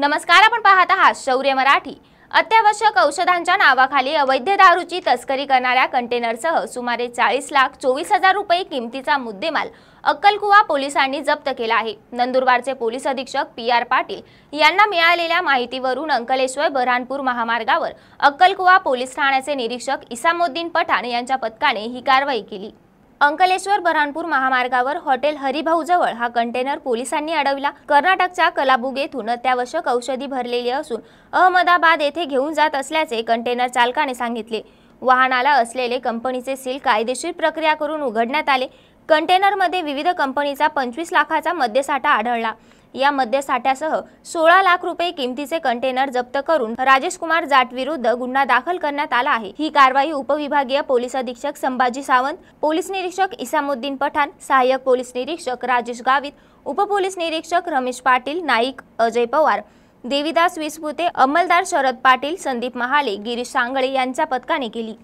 नमस्कार आपण पाहत आहात शौर्य मराठी अत्यावश्यक औषधांच्या नावाखाली अवैध दारूची तस्करी करणाऱ्या कंटेनरसह सुमारे चाळीस लाख चोवीस हजार रुपये किमतीचा मुद्देमाल अक्कलकुवा पोलिसांनी जप्त केला आहे नंदुरबारचे पोलीस अधीक्षक पी आर पाटील यांना मिळालेल्या माहितीवरून अंकलेश्वर बऱ्हाणपूर महामार्गावर अक्कलकुवा पोलीस ठाण्याचे निरीक्षक इसामुद्दीन पठाण यांच्या पथकाने ही कारवाई केली अंकलेश्वर बऱ्हाणपूर महामार्गावर हॉटेल हरिभाऊजवळ हा कंटेनर पोलिसांनी अडवला कर्नाटकच्या कलाबुग येथून अत्यावश्यक औषधी भरलेली असून अहमदाबाद येथे घेऊन जात असल्याचे कंटेनर चालकाने सांगितले वाहनाला असलेले कंपनीचे सील कायदेशीर प्रक्रिया करून उघडण्यात आले कंटेनरमध्ये विविध कंपनीचा पंचवीस लाखाचा मद्यसाठा आढळला या मद्यसाठ्यासह सोळा लाख रुपये किमतीचे कंटेनर जप्त करून राजेश कुमार जाट विरुद्ध गुन्हा दाखल करण्यात आला आहे ही कारवाई उपविभागीय पोलीस अधीक्षक संभाजी सावंत पोलीस निरीक्षक इसामुद्दीन पठाण सहाय्यक पोलीस निरीक्षक राजेश गावित उपपोलीस निरीक्षक रमेश पाटील नाईक अजय पवार देवीदास विसपुते अंमलदार शरद पाटील संदीप महाले गिरीश सांगळे यांच्या पथकाने केली